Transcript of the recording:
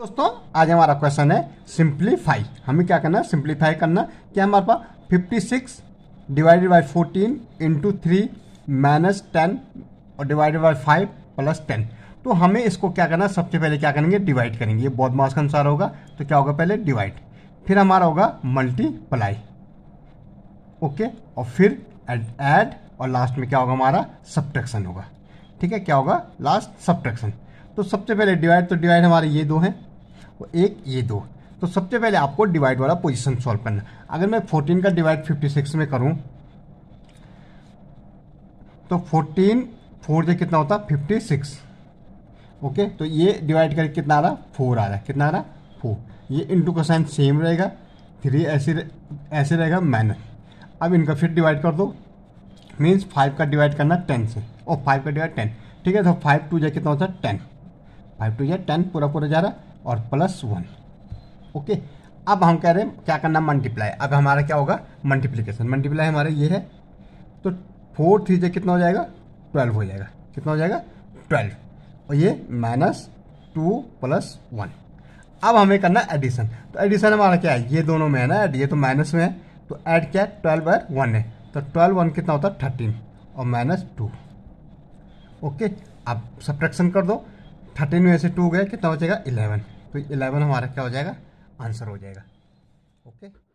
दोस्तों आज हमारा क्वेश्चन है सिंप्लीफाई हमें क्या करना है सिंप्लीफाई करना क्या हमारे पास fifty six divided by fourteen into three minus ten और divided by five plus ten तो हमें इसको क्या करना है सबसे पहले क्या करेंगे डिवाइड करेंगे ये बहुत मास के अनुसार होगा तो क्या होगा पहले डिवाइड फिर हमारा होगा मल्टीप्लाई ओके और फिर एड और लास्ट में क्या होगा हमारा सब्ट्रैक्शन होगा ठीक है क्या होगा लास्ट सब्ट्रैक्शन तो सबसे पहले डिवाइड तो डिवाइड हमारे ये दो हैं और एक ये दो तो सबसे पहले आपको डिवाइड वाला पोजीशन सॉल्व करना अगर मैं फोर्टीन का डिवाइड फिफ्टी सिक्स में करूं तो फोर्टीन फोर से कितना होता फिफ्टी सिक्स ओके तो ये डिवाइड करके कितना आ रहा फोर आ रहा है कितना आ रहा फोर ये इंटू का साइन सेम रहेगा थ्री ऐसे ऐसे रहेगा माइनस अब इनका फिर डिवाइड कर दो मीन्स फाइव का डिवाइड करना टेन से और oh, फाइव का डिवाइड टेन ठीक है तो फाइव टू जाए कितना होता है टेन फाइव टू जाए टेन पूरा पूरा जा रहा और प्लस वन ओके अब हम कह रहे हैं क्या करना मल्टीप्लाई अब हमारा क्या होगा मल्टीप्लीकेशन मल्टीप्लाई हमारा ये है तो फोर थ्री से कितना हो जाएगा ट्वेल्व हो जाएगा कितना हो जाएगा ट्वेल्व और ये माइनस टू प्लस वन अब हमें करना एडिशन तो एडिशन हमारा क्या है ये दोनों में है ना ये तो माइनस में है तो ऐड क्या है ट्वेल्व बाय वन है तो ट्वेल्व वन कितना होता है थर्टीन और माइनस टू ओके अब सब्ट्रैक्शन कर दो थर्टीन में से टू गए कितना बचेगा इलेवन तो इलेवन हमारा क्या हो जाएगा आंसर हो जाएगा ओके